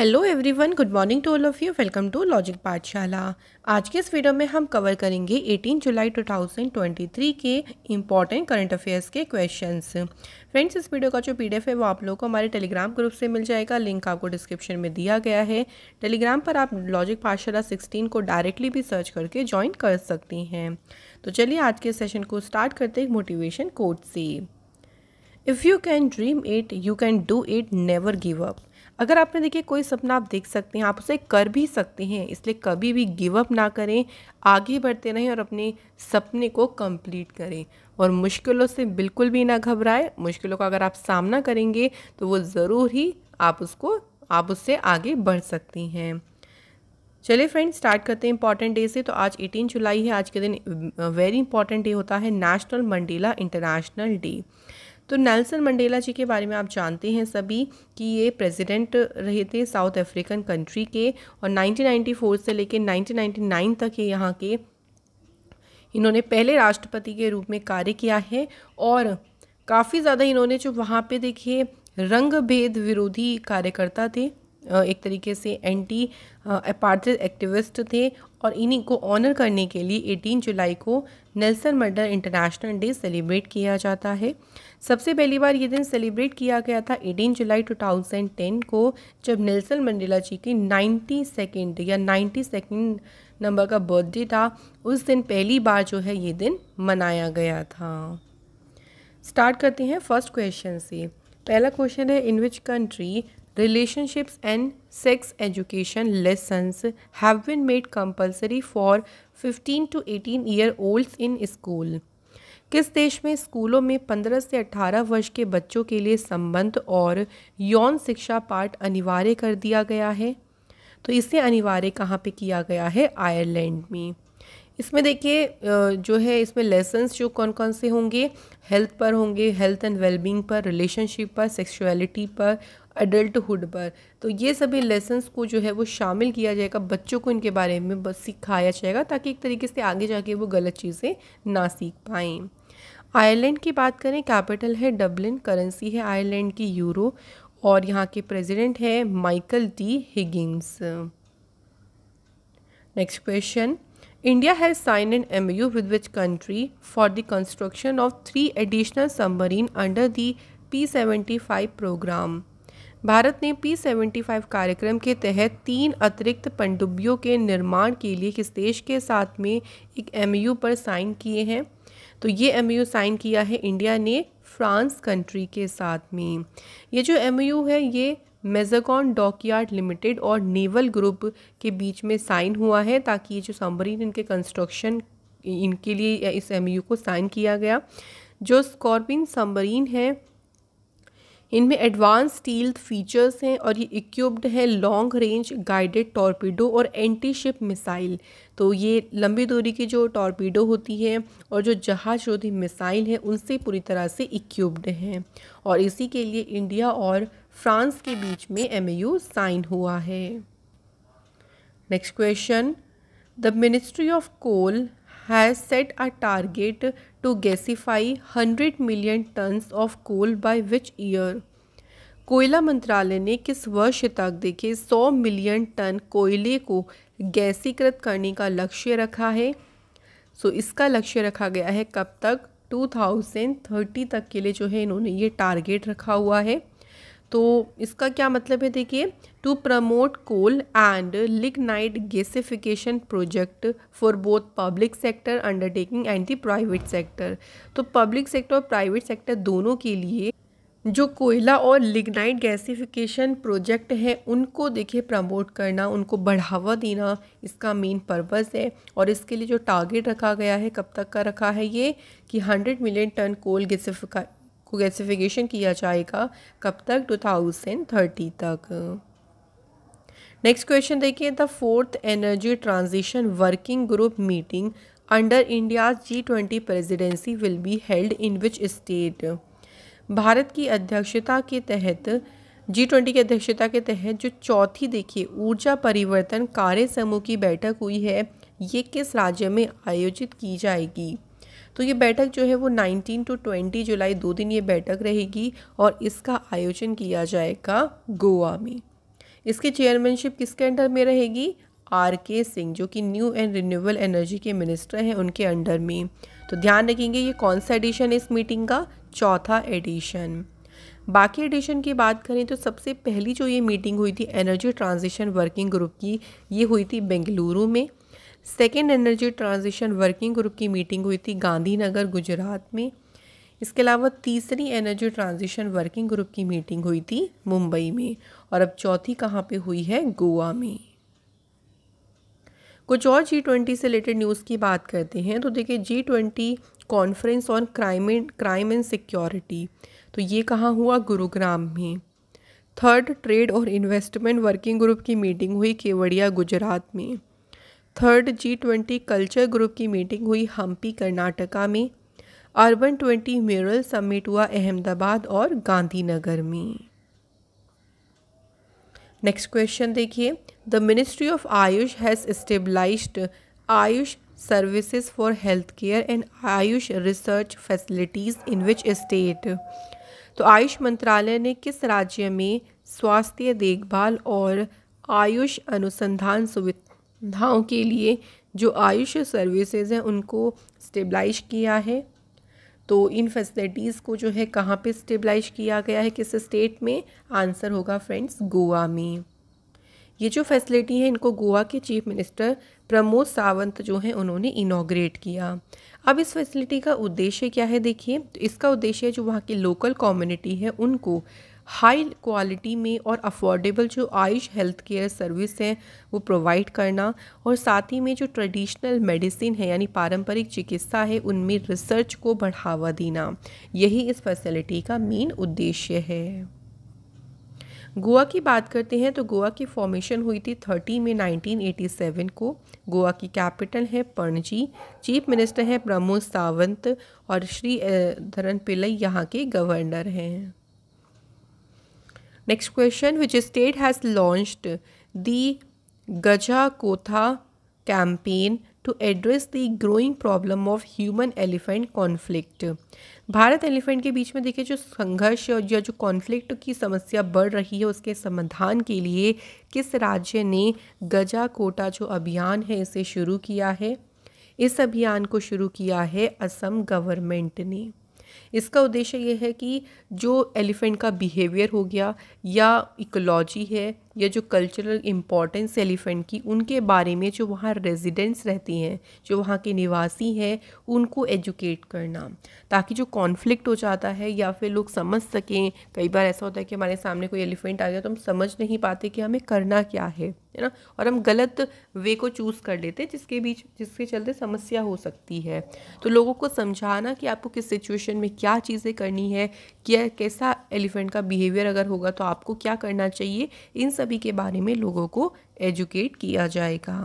Hello everyone good morning to all of you welcome to Logic Pathshala आज के इस video में हम कवर करेंगे 18 जुलाई 2023 के इम्पॉर्टेंट करंट अफेयर्स के क्वेश्चंस फ्रेंड्स इस वीडियो का जो पीडीएफ है वो आप लोगों को हमारे टेलीग्राम ग्रुप से मिल जाएगा लिंक आपको डिस्क्रिप्शन में दिया गया है टेलीग्राम पर आप लॉजिक पाठशाला सिक्सटीन को डायरेक्टली भी सर्च करके ज्वाइन कर सकती हैं तो चलिए आज के सेशन को स्टार्ट करते हैं मोटिवेशन कोर्ट से if you can dream it you can do it never give up अगर आपने देखिए कोई सपना आप देख सकते हैं आप उसे कर भी सकते हैं इसलिए कभी भी गिव अप ना करें आगे बढ़ते रहें और अपने सपने को कंप्लीट करें और मुश्किलों से बिल्कुल भी ना घबराएं मुश्किलों का अगर आप सामना करेंगे तो वो ज़रूर ही आप उसको आप उससे आगे बढ़ सकती हैं चलिए फ्रेंड्स स्टार्ट करते हैं इंपॉर्टेंट डे से तो आज 18 जुलाई है आज के दिन वेरी इंपॉर्टेंट डे होता है नेशनल मंडेला इंटरनेशनल डे तो नेल्सन मंडेला जी के बारे में आप जानते हैं सभी कि ये प्रेसिडेंट रहे थे साउथ अफ्रीकन कंट्री के और 1994 से लेकर 1999 तक ये यहाँ के इन्होंने पहले राष्ट्रपति के रूप में कार्य किया है और काफ़ी ज़्यादा इन्होंने जो वहाँ पे देखिए रंग भेद विरोधी कार्यकर्ता थे एक तरीके से एंटी अपार्थाइड एक्टिविस्ट थे और इन्हीं को ऑनर करने के लिए 18 जुलाई को Nelson Mandela international day celebrate किया जाता है सबसे पहली बार ये दिन सेलिब्रेट किया गया था 18 जुलाई 2010 को जब नेल्सन मंडेला जी की नाइन्टी सेकेंड या नाइन्टी सेकेंड नंबर का बर्थडे था उस दिन पहली बार जो है ये दिन मनाया गया था स्टार्ट करते हैं फर्स्ट क्वेश्चन से पहला क्वेश्चन है in which country relationships and sex education lessons have been made compulsory for 15 to 18 year olds in school किस देश में स्कूलों में 15 से 18 वर्ष के बच्चों के लिए संबंध और यौन शिक्षा पाठ अनिवार्य कर दिया गया है तो इसे अनिवार्य कहाँ पे किया गया है आयरलैंड में इसमें देखिए जो है इसमें लेसन्स जो कौन कौन से होंगे हेल्थ पर होंगे हेल्थ एंड वेलबींग पर रिलेशनशिप पर सेक्सुअलिटी पर अडल्टहुड पर तो ये सभी लेसन्स को जो है वो शामिल किया जाएगा बच्चों को इनके बारे में बस सिखाया जाएगा ताकि एक तरीके से आगे जाके वो गलत चीज़ें ना सीख पाएँ आयरलैंड की बात करें कैपिटल है डबलिन करेंसी है आयरलैंड की यूरो और यहाँ के प्रेसिडेंट है Michael D Higgins next question India sign has M U with which country for the construction of three additional submarine under the P seventy five program Bharat ने P seventy five कार्यक्रम के तहत तीन अतिरिक्त पनडुब्बियों के निर्माण के लिए किस देश के साथ में एक एम पर साइन किए हैं तो ये एम साइन किया है इंडिया ने फ्रांस कंट्री के साथ में ये जो एम है ये मेजाकॉन डॉकयार्ड लिमिटेड और नेवल ग्रुप के बीच में साइन हुआ है ताकि ये जो सबमरीन इनके कंस्ट्रक्शन इनके लिए इस एम को साइन किया गया जो स्कॉर्पिन सामरीन है इनमें एडवांस स्टील फीचर्स हैं और ये इक्विप्ड है लॉन्ग रेंज गाइडेड टॉर्पीडो और एंटी शिप मिसाइल तो ये लंबी दूरी की जो टॉर्पीडो होती है और जो जहाज रोधी मिसाइल है उनसे पूरी तरह से इक्विप्ड हैं और इसी के लिए इंडिया और फ्रांस के बीच में एम साइन हुआ है next question the ministry of coal has set a target to gasify hundred million tons of coal by which year कोयला मंत्रालय ने किस वर्ष तक देखे 100 मिलियन टन कोयले को गैसीकृत करने का लक्ष्य रखा है सो so, इसका लक्ष्य रखा गया है कब तक 2030 तक के लिए जो है इन्होंने ये टारगेट रखा हुआ है तो इसका क्या मतलब है देखिए to promote coal and lignite gasification project for both public sector undertaking and the private sector तो पब्लिक सेक्टर और प्राइवेट सेक्टर दोनों के लिए जो कोयला और लिगनाइट गैसिफिकेशन प्रोजेक्ट हैं उनको देखिए प्रमोट करना उनको बढ़ावा देना इसका मेन पर्पस है और इसके लिए जो टारगेट रखा गया है कब तक का रखा है ये कि 100 मिलियन टन कोल गैसिफिका को गैसिफिकेशन किया जाएगा कब तक 2030 तक नेक्स्ट क्वेश्चन देखिए the fourth energy transition working group meeting under India G twenty presidency will be held in which state Bharat की अध्यक्षता के तहत जी ट्वेंटी की अध्यक्षता के तहत जो चौथी देखिए ऊर्जा परिवर्तन कार्य समूह की बैठक हुई है ये किस राज्य में आयोजित की जाएगी तो ये बैठक जो है वो 19 टू 20 जुलाई दो दिन ये बैठक रहेगी और इसका आयोजन किया जाएगा गोवा में इसकी चेयरमैनशिप किसके अंडर में रहेगी आर के सिंह जो कि न्यू एंड रिन्यूएबल एनर्जी के मिनिस्टर हैं उनके अंडर में तो ध्यान रखेंगे ये कौन सा एडिशन है इस मीटिंग का चौथा एडिशन बाकी एडिशन की बात करें तो सबसे पहली जो ये मीटिंग हुई थी एनर्जी ट्रांजिशन वर्किंग ग्रुप की ये हुई थी बेंगलुरु में second energy transition working group की मीटिंग हुई थी गांधीनगर गुजरात में इसके अलावा तीसरी एनर्जी ट्रांजिशन वर्किंग ग्रुप की मीटिंग हुई थी मुंबई में और अब चौथी कहाँ पे हुई है गोवा में कुछ और जी ट्वेंटी से रिलेटेड न्यूज़ की बात करते हैं तो देखिए G twenty conference on crime and crime and security तो ये कहाँ हुआ गुरुग्राम में थर्ड ट्रेड और इन्वेस्टमेंट वर्किंग ग्रुप की मीटिंग हुई केवड़िया गुजरात में third G twenty culture group की मीटिंग हुई हम्पी कर्नाटका में अर्बन ट्वेंटी म्यूरल समिट हुआ अहमदाबाद और गांधीनगर में नेक्स्ट क्वेश्चन देखिए the ministry of AYUSH has stabilised AYUSH services for health care and AYUSH research facilities in which state तो आयुष मंत्रालय ने किस राज्य में स्वास्थ्य देखभाल और आयुष अनुसंधान धाओं के लिए जो आयुष सर्विसेज हैं उनको स्टेबलाइज किया है तो इन फैसिलिटीज़ को जो है कहाँ पे स्टेबलाइज किया गया है किस स्टेट में आंसर होगा फ्रेंड्स गोवा में ये जो फैसिलिटी है इनको गोवा के चीफ मिनिस्टर प्रमोद सावंत जो हैं उन्होंने इनाग्रेट किया अब इस फैसिलिटी का उद्देश्य क्या है देखिए तो इसका उद्देश्य जो वहाँ की लोकल कम्युनिटी है उनको हाई क्वालिटी में और अफोर्डेबल जो आयुष हेल्थ केयर सर्विस है वो प्रोवाइड करना और साथ ही में जो ट्रेडिशनल मेडिसिन है यानी पारंपरिक चिकित्सा है उनमें रिसर्च को बढ़ावा देना यही इस फैसिलिटी का मेन उद्देश्य है गोवा की बात करते हैं तो गोवा की फॉर्मेशन हुई थी थर्टी में 1987 को गोवा की कैपिटल है पणजी चीफ मिनिस्टर हैं प्रमोद सावंत और श्री धरन पिल्लई यहाँ के गवर्नर हैं Next question Which state has launched the Gaja Kotha campaign to address the growing problem of human elephant conflict? Bharat elephant के बीच में देखिए जो संघर्ष या जो कॉन्फ्लिक्ट की समस्या बढ़ रही है उसके समाधान के लिए किस राज्य ने गजा कोटा जो अभियान है इसे शुरू किया है इस अभियान को शुरू किया है असम गवर्नमेंट ने इसका उद्देश्य यह है कि जो एलिफेंट का बिहेवियर हो गया या इकोलॉजी है या जो कल्चरल इम्पोर्टेंस एलिफेंट की उनके बारे में जो वहाँ रेजिडेंट्स रहती हैं जो वहाँ के निवासी हैं उनको एजुकेट करना ताकि जो कॉन्फ्लिक्ट हो जाता है या फिर लोग समझ सकें कई बार ऐसा होता है कि हमारे सामने कोई एलिफेंट आ गया तो हम समझ नहीं पाते कि हमें करना क्या है है ना और हम गलत वे को चूज़ कर लेते हैं जिसके बीच जिसके चलते समस्या हो सकती है तो लोगों को समझाना कि आपको किस सिचुएशन में क्या चीज़ें करनी है क्या कैसा एलिफेंट का बिहेवियर अगर होगा तो आपको क्या करना चाहिए इन सभी के बारे में लोगों को एजुकेट किया जाएगा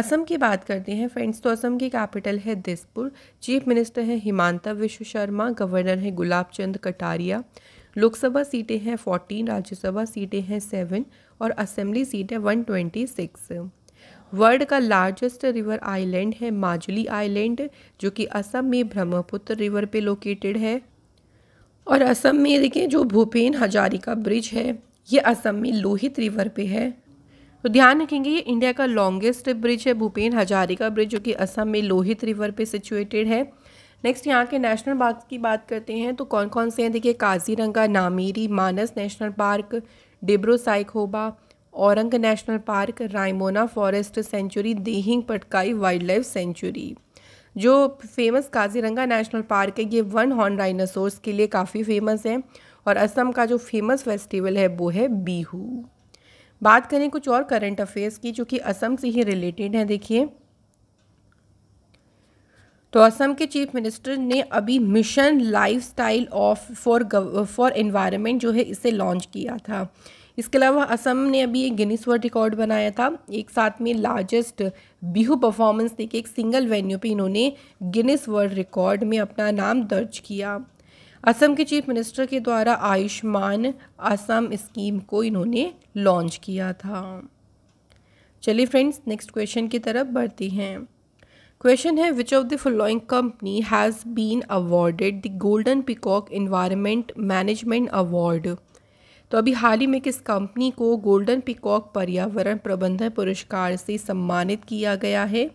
असम की बात करते हैं फ्रेंड्स तो असम की कैपिटल है दिसपुर चीफ मिनिस्टर हैं हिमांता विश्व शर्मा गवर्नर हैं गुलाब चंद कटारिया लोकसभा सीटें हैं फोर्टीन राज्यसभा सीटें हैं सेवन और असेंबली सीटें वन ट्वेंटी सिक्स वर्ल्ड का लार्जेस्ट रिवर आइलैंड है माजुली आइलैंड जो कि असम में ब्रह्मपुत्र रिवर पे लोकेटेड है और असम में देखिए जो भूपेन हजारिका ब्रिज है ये असम में लोहित रिवर पे है तो ध्यान रखेंगे ये इंडिया का लॉन्गेस्ट ब्रिज है भूपेन हजारिका ब्रिज जो कि असम में लोहित रिवर पे सिचुएटेड है नेक्स्ट यहाँ के नेशनल पार्क की बात करते हैं तो कौन कौन से हैं देखिए Kaziranga Nameri Manas national park Dibru Saikhowa Orang national park Raimona forest sanctuary Dehing Patkai wildlife sanctuary जो फेमस काजीरंगा नेशनल पार्क है ये वन हॉर्न डाइनासोर्स के लिए काफ़ी फेमस है और असम का जो फेमस फेस्टिवल है वो है बीहू बात करें कुछ और करंट अफेयर्स की जो कि असम से ही रिलेटेड है देखिए तो असम के चीफ मिनिस्टर ने अभी mission lifestyle of for for environment जो है इसे लॉन्च किया था इसके अलावा असम ने अभी एक गिनीस वर्ल्ड रिकॉर्ड बनाया था एक साथ में लार्जेस्ट बिहू परफॉर्मेंस देखे एक सिंगल वेन्यू पे इन्होंने गिनीस वर्ल्ड रिकॉर्ड में अपना नाम दर्ज किया असम के चीफ मिनिस्टर के द्वारा आयुष्मान असम स्कीम को इन्होंने लॉन्च किया था चलिए फ्रेंड्स नेक्स्ट क्वेश्चन की तरफ बढ़ती हैं क्वेश्चन है which of the following company has been awarded the golden peacock environment management award तो अभी हाल ही में किस कंपनी को गोल्डन पिकॉक पर्यावरण प्रबंधन पुरस्कार से सम्मानित किया गया है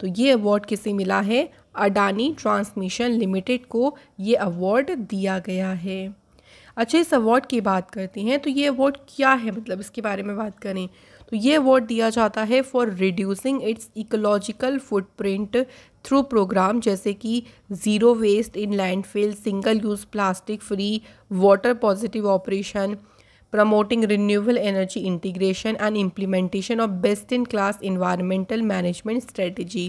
तो ये अवार्ड किसे मिला है अडानी ट्रांसमिशन लिमिटेड को ये अवार्ड दिया गया है अच्छा इस अवार्ड की बात करते हैं तो ये अवार्ड क्या है मतलब इसके बारे में बात करें तो ये अवार्ड दिया जाता है for reducing its ecological footprint through program जैसे कि zero waste in landfill single use plastic free water positive operation promoting renewable energy integration and implementation of best in class environmental management strategy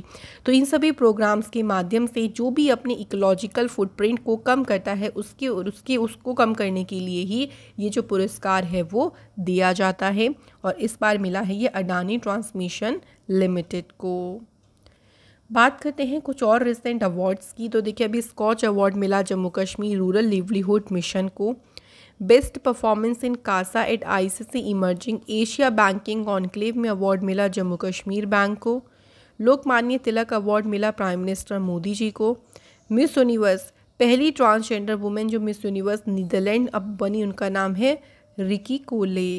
तो इन सभी programmes के माध्यम से जो भी अपने इकोलॉजिकल फुटप्रिंट को कम करता है उसके और उसके उसको कम करने के लिए ही ये जो पुरस्कार है वो दिया जाता है और इस बार मिला है ये अडानी ट्रांसमिशन लिमिटेड को बात करते हैं कुछ और रिसेंट अवार्ड्स की तो देखिए अभी स्कॉच अवार्ड मिला Jammu Kashmir rural livelihood mission को best performance in CASA at ICC emerging Asia banking conclave में अवार्ड मिला जम्मू कश्मीर बैंक को लोकमान्य तिलक अवार्ड मिला प्राइम मिनिस्टर मोदी जी को मिस यूनिवर्स पहली ट्रांसजेंडर वुमेन जो मिस यूनिवर्स नीदरलैंड अब बनी उनका नाम है Rikkie Kolle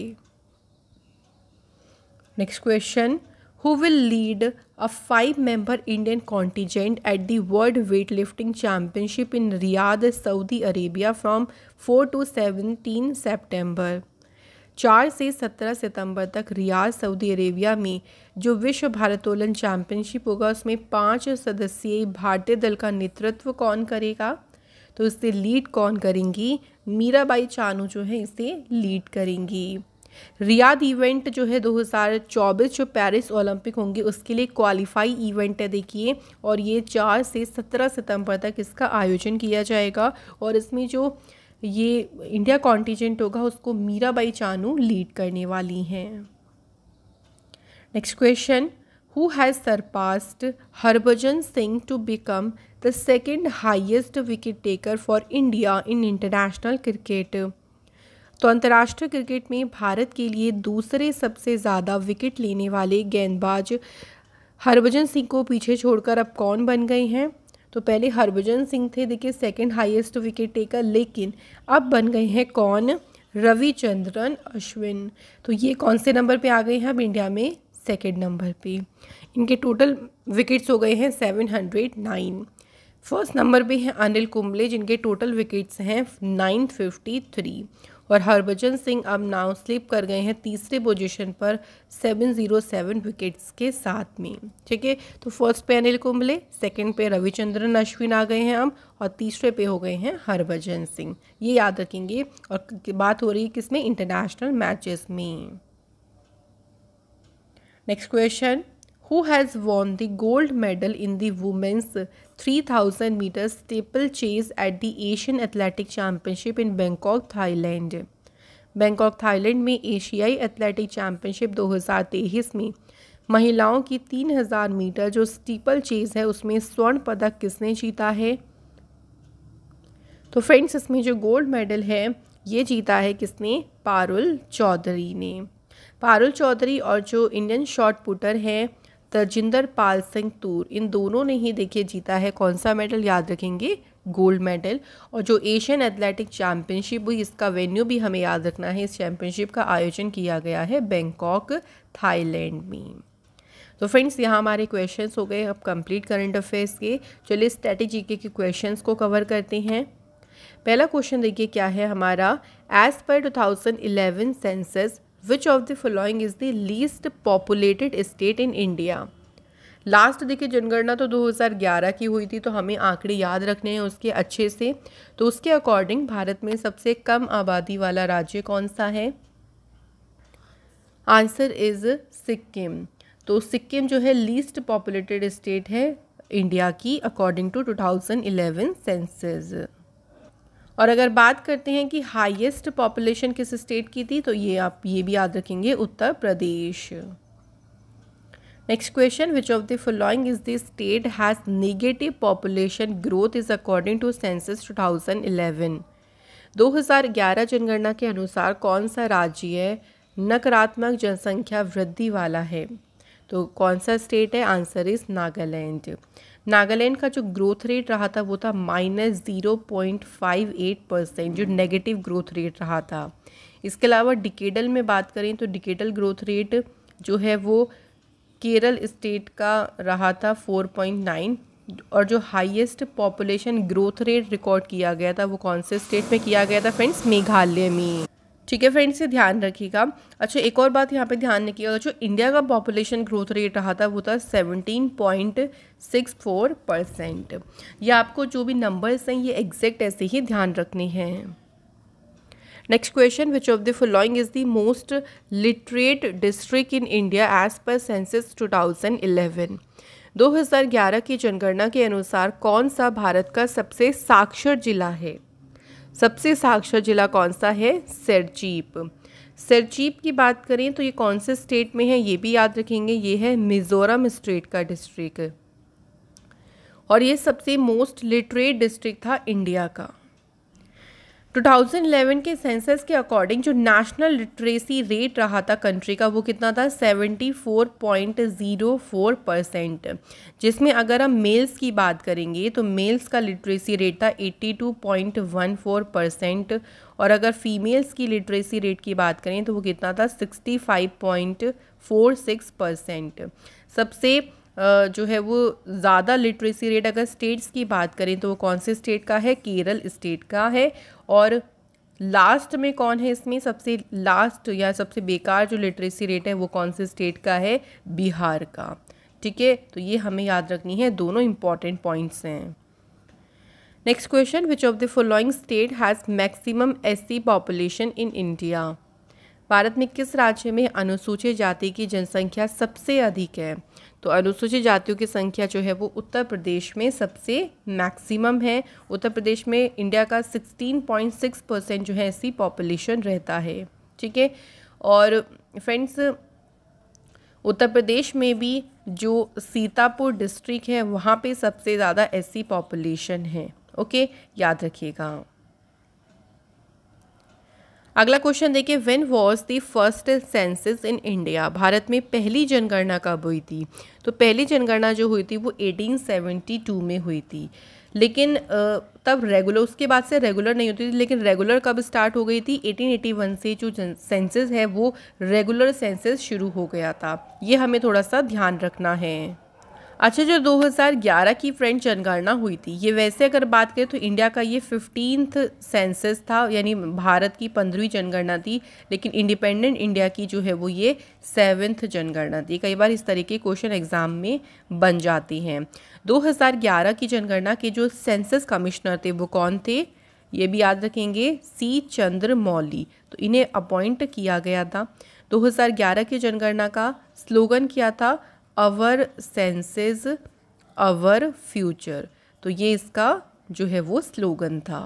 next question who will lead a five member Indian contingent at the World Weightlifting Championship in Riyadh, Saudi Arabia from 4 to 17 September. 4 से 17 सितंबर तक Riyadh Saudi Arabia में जो विश्व भारतोलन चैम्पियनशिप होगा उसमें पांच सदस्यीय भारतीय दल का नेतृत्व कौन करेगा तो इससे लीड कौन करेंगी मीराबाई चानू जो है इसे लीड करेंगी रियाद इवेंट जो है 2024 जो पेरिस ओलंपिक होंगे उसके लिए क्वालिफाई इवेंट है देखिए और ये चार से सत्रह सितंबर तक इसका आयोजन किया जाएगा और इसमें जो ये इंडिया कॉन्टीजेंट होगा उसको मीराबाई चानू लीड करने वाली हैं next question who has surpassed Harbhajan Singh to become the second highest wicket taker for India in international cricket तो अंतर्राष्ट्रीय क्रिकेट में भारत के लिए दूसरे सबसे ज़्यादा विकेट लेने वाले गेंदबाज हरभजन सिंह को पीछे छोड़कर अब कौन बन गए हैं तो पहले हरभजन सिंह थे देखिए सेकंड हाईएस्ट विकेट टेकर लेकिन अब बन गए हैं कौन रविचंद्रन अश्विन तो ये कौन से नंबर पे आ गए हैं अब इंडिया में सेकेंड नंबर पे इनके टोटल विकेट्स हो गए हैं seven hundred nine first number पे हैं अनिल कुंबले जिनके टोटल विकेट्स हैं नाइन फिफ्टी थ्री और हरभजन सिंह अब नाउ स्लिप कर गए हैं तीसरे पोजीशन पर 707 विकेट्स के साथ में ठीक है तो फर्स्ट पे अनिल कुंबले सेकंड पे रविचंद्रन अश्विन आ गए हैं अब और तीसरे पे हो गए हैं हरभजन सिंह ये याद रखेंगे और बात हो रही है किसमें इंटरनेशनल मैचेस में next question who has won the gold medal in the women's 3,000 meter steeplechase at the Asian Athletic Championship in Bangkok, Thailand. Bangkok Thailand में एशियाई एथलेटिक चैंपियनशिप 2023 में महिलाओं की 3000 मीटर जो स्टीपल चेज है उसमें स्वर्ण पदक किसने जीता है तो फ्रेंड्स इसमें जो गोल्ड मेडल है ये जीता है किसने पारुल चौधरी ने पारुल चौधरी और जो इंडियन शॉट पुटर हैं तरजिंदर पाल सिंह तूर इन दोनों ने ही देखिए जीता है कौन सा मेडल याद रखेंगे गोल्ड मेडल और जो एशियन एथलेटिक चैम्पियनशिप हुई इसका वेन्यू भी हमें याद रखना है इस चैम्पियनशिप का आयोजन किया गया है बैंकॉक थाईलैंड में तो फ्रेंड्स यहाँ हमारे क्वेश्चंस हो गए अब कंप्लीट करंट अफेयर्स के चलिए स्ट्रेटी के क्वेश्चंस को कवर करते हैं पहला क्वेश्चन देखिए क्या है हमारा as per 2011 census which of the following is the least populated state in India last देखिए जनगणना तो 2011 की हुई थी तो हमें आंकड़े याद रखने हैं उसके अच्छे से तो उसके अकॉर्डिंग भारत में सबसे कम आबादी वाला राज्य कौन सा है आंसर इज़ सिक्किम तो सिक्किम जो है लीस्ट पॉपुलेटेड स्टेट है इंडिया की अकॉर्डिंग टू 2011 सेंसेस और अगर बात करते हैं कि हाईएस्ट पॉपुलेशन किस स्टेट की थी तो ये आप ये भी याद रखेंगे Uttar Pradesh next question which of the following is the state has negative population growth is according to census 2011 2011 जनगणना के अनुसार कौन सा राज्य है नकारात्मक जनसंख्या वृद्धि वाला है तो कौन सा स्टेट है आंसर इज नागालैंड नागालैंड का जो ग्रोथ रेट रहा था वो था minus zero point five eight percent जो नेगेटिव ग्रोथ रेट रहा था इसके अलावा डिकेडल में बात करें तो डिकेडल ग्रोथ रेट जो है वो केरल स्टेट का रहा था फोर पॉइंट नाइन और जो highest population growth rate record किया गया था वो कौन से स्टेट में किया गया था फ्रेंड्स मेघालय में ठीक है फ्रेंड्स ये ध्यान रखिएगा अच्छा एक और बात यहाँ पे ध्यान रखिएगा जो इंडिया का पॉपुलेशन ग्रोथ रेट रहा था वो था seventeen point six four percent या आपको जो भी नंबर्स हैं ये एग्जैक्ट ऐसे ही ध्यान रखने हैं next question which of the following is the most literate district in India as per दो 2011 2011 की जनगणना के अनुसार कौन सा भारत का सबसे साक्षर जिला है सबसे साक्षर जिला कौन सा है सरचीप सरचीप की बात करें तो ये कौन से स्टेट में है ये भी याद रखेंगे ये है मिज़ोरम स्टेट का डिस्ट्रिक्ट और ये सबसे मोस्ट लिटरेट डिस्ट्रिक्ट था इंडिया का 2011 के सेंसस के अकॉर्डिंग जो नेशनल लिटरेसी रेट रहा था कंट्री का वो कितना था 74.04 परसेंट जिसमें अगर हम मेल्स की बात करेंगे तो मेल्स का लिटरेसी रेट था 82.14 परसेंट और अगर फीमेल्स की लिटरेसी रेट की बात करें तो वो कितना था 65.46 परसेंट सबसे जो है वो ज़्यादा लिटरेसी रेट अगर स्टेट्स की बात करें तो वो कौन से स्टेट का है केरल स्टेट का है और लास्ट में कौन है इसमें सबसे लास्ट या सबसे बेकार जो लिटरेसी रेट है वो कौन से स्टेट का है बिहार का ठीक है तो ये हमें याद रखनी है दोनों इंपॉर्टेंट पॉइंट्स हैं next question which of the following state has maximum SC population in India Bharat में किस राज्य में अनुसूचित जाति की जनसंख्या सबसे अधिक है तो अनुसूचित जातियों की संख्या जो है वो उत्तर प्रदेश में सबसे मैक्सिमम है उत्तर प्रदेश में इंडिया का 16.6 परसेंट जो है ऐसी पॉपुलेशन रहता है ठीक है और फ्रेंड्स उत्तर प्रदेश में भी जो सीतापुर डिस्ट्रिक्ट है वहाँ पे सबसे ज़्यादा ऐसी पॉपुलेशन है ओके याद रखिएगा अगला क्वेश्चन देखिए when was the first census in India Bharat में पहली जनगणना कब हुई थी तो पहली जनगणना जो हुई थी वो 1872 में हुई थी लेकिन तब रेगुलर उसके बाद से रेगुलर नहीं होती थी लेकिन रेगुलर कब स्टार्ट हो गई थी 1881 से जो सेंसिस है वो रेगुलर सेंसिस शुरू हो गया था ये हमें थोड़ा सा ध्यान रखना है अच्छा जो 2011 की फ्रेंच जनगणना हुई थी ये वैसे अगर बात करें तो इंडिया का ये फिफ्टींथ सेंसस था यानी भारत की पंद्रहवीं जनगणना थी लेकिन इंडिपेंडेंट इंडिया की जो है वो ये सेवन्थ जनगणना थी कई बार इस तरीके के क्वेश्चन एग्ज़ाम में बन जाते हैं 2011 की जनगणना के जो सेंसस कमिश्नर थे वो कौन थे ये भी याद रखेंगे सी चंद्र मौली तो इन्हें अपॉइंट किया गया था 2011 की जनगणना का स्लोगन किया था अवर सेंसेस अवर फ्यूचर तो ये इसका जो है वो स्लोगन था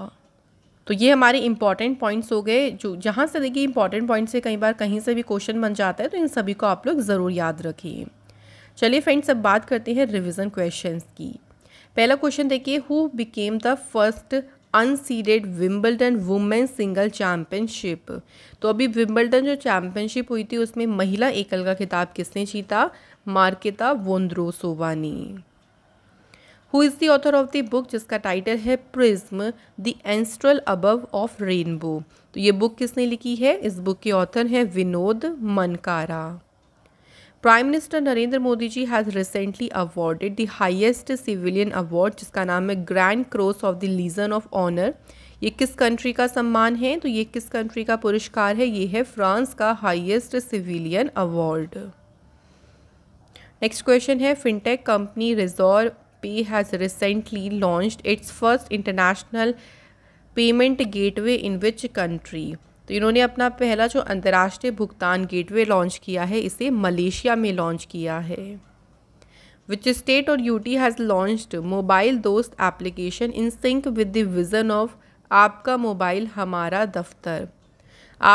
तो ये हमारे इंपॉर्टेंट पॉइंट्स हो गए जो जहाँ से देखिए इंपॉर्टेंट पॉइंट से कई बार कहीं से भी क्वेश्चन बन जाता है तो इन सभी को आप लोग ज़रूर याद रखिए चलिए फ्रेंड्स अब बात करते हैं रिविज़न क्वेश्चन की पहला क्वेश्चन देखिए who became the first unseeded Wimbledon women single championship तो अभी विम्बल्टन जो चैम्पियनशिप हुई थी उसमें महिला एकल का खिताब किसने जीता मार्केता वोंद्रोसोवानी who is the author of the book जिसका टाइटल है prism the ancestral abode of rainbow तो ये बुक किसने लिखी है इस बुक के ऑथर हैं Vinod Mankara prime minister Narendra Modi ji has recently awarded the highest civilian award जिसका नाम है grand cross of the legion of honour ये किस कंट्री का सम्मान है तो ये किस कंट्री का पुरस्कार है ये है फ्रांस का highest civilian award next question है fintech company Razorpay has recently launched its first international payment gateway in which country तो इन्होंने अपना पहला जो अंतर्राष्ट्रीय भुगतान गेटवे लॉन्च किया है इसे मलेशिया में लॉन्च किया है विच स्टेट और UT has launched mobile Dost application in sync with the vision of आपका मोबाइल हमारा दफ्तर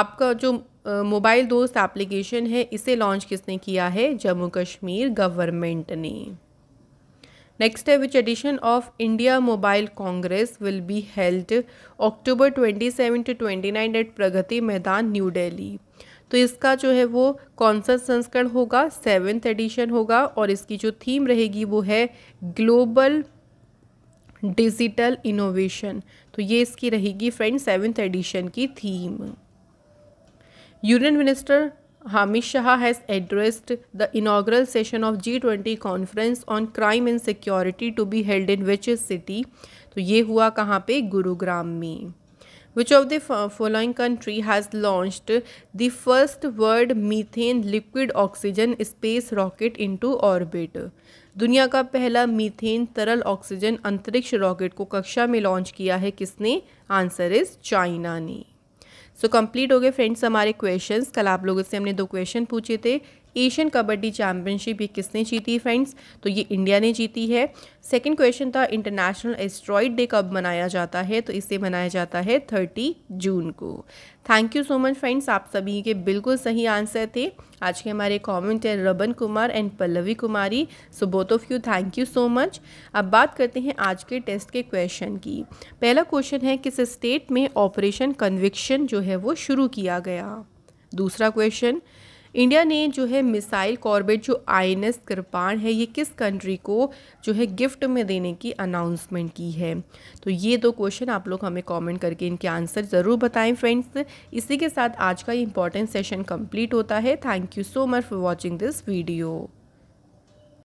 आपका जो मोबाइल दोस्त एप्लीकेशन है इसे लॉन्च किसने किया है जम्मू कश्मीर गवर्नमेंट ने नेक्स्ट है which edition of India Mobile Congress will be held October 27 to twenty nine at Pragati Maidan New Delhi तो इसका जो है वो कौन सा संस्करण होगा सेवेंथ एडिशन होगा और इसकी जो थीम रहेगी वो है ग्लोबल डिजिटल इनोवेशन तो ये इसकी रहेगी फ्रेंड सेवेंथ एडिशन की theme union minister Hamid Shah has addressed the inaugural session of G twenty conference on crime and security to be held in which city तो ये हुआ कहाँ पे गुरुग्राम में which of the following country has launch the first world methane liquid oxygen space rocket into orbit दुनिया का पहला methane तरल ऑक्सीजन अंतरिक्ष रॉकेट को कक्षा में लॉन्च किया है किसने आंसर इज चाइना ने सो कंप्लीट हो गए फ्रेंड्स हमारे क्वेश्चंस कल आप लोगों से हमने दो क्वेश्चन पूछे थे एशियन कबड्डी चैंपियनशिप ये किसने जीती फ्रेंड्स तो ये इंडिया ने जीती है सेकंड क्वेश्चन था इंटरनेशनल एस्ट्रॉइड डे कब मनाया जाता है तो इसे मनाया जाता है थर्टी जून को thank you so much friends आप सभी के बिल्कुल सही आंसर थे आज के हमारे कॉमेंट है Raban Kumar and Pallavi Kumari so both of you thank you so much अब बात करते हैं आज के टेस्ट के क्वेश्चन की पहला क्वेश्चन है किस स्टेट में ऑपरेशन कन्विक्शन जो है वो शुरू किया गया दूसरा क्वेश्चन इंडिया ने जो है मिसाइल कॉर्बेट जो आई एन एस कृपाण है ये किस कंट्री को जो है गिफ्ट में देने की अनाउंसमेंट की है तो ये दो क्वेश्चन आप लोग हमें कमेंट करके इनके आंसर ज़रूर बताएं फ्रेंड्स इसी के साथ आज का ये इंपॉर्टेंट सेशन कंप्लीट होता है thank you so much for watching this video